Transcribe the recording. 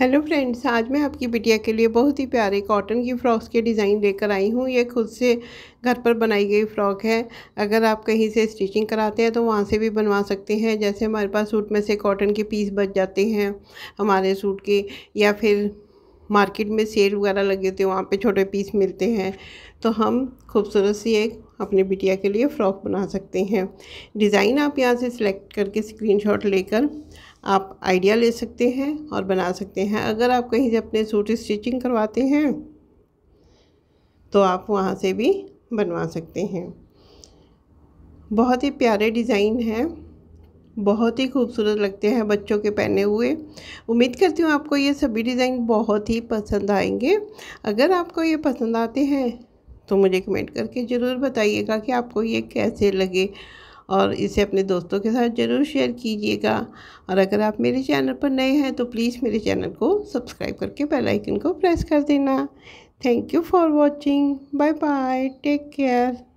hello friends आज मैं आपकी बिटिया के लिए बहुत ही प्यारे कॉटन की फ़्रॉक्स के डिज़ाइन लेकर आई हूँ ये खुद से घर पर बनाई गई फ़्रॉक है अगर आप कहीं से स्टिचिंग कराते हैं तो वहाँ से भी बनवा सकते हैं जैसे हमारे पास सूट में से कॉटन के पीस बच जाते हैं हमारे सूट के या फिर मार्केट में सेल वगैरह लगे होते तो हैं वहाँ पर छोटे पीस मिलते हैं तो हम खूबसूरत सी एक अपने बिटिया के लिए फ़्रॉक बना सकते हैं डिज़ाइन आप यहाँ से सिलेक्ट करके स्क्रीनशॉट लेकर आप आइडिया ले सकते हैं और बना सकते हैं अगर आप कहीं से अपने सूट स्टिचिंग करवाते हैं तो आप वहाँ से भी बनवा सकते हैं बहुत ही प्यारे डिज़ाइन हैं बहुत ही खूबसूरत लगते हैं बच्चों के पहने हुए उम्मीद करती हूँ आपको ये सभी डिज़ाइन बहुत ही पसंद आएंगे अगर आपको ये पसंद आते हैं तो मुझे कमेंट करके ज़रूर बताइएगा कि आपको ये कैसे लगे और इसे अपने दोस्तों के साथ ज़रूर शेयर कीजिएगा और अगर आप मेरे चैनल पर नए हैं तो प्लीज़ मेरे चैनल को सब्सक्राइब करके बेल आइकन को प्रेस कर देना thank you for watching bye bye take care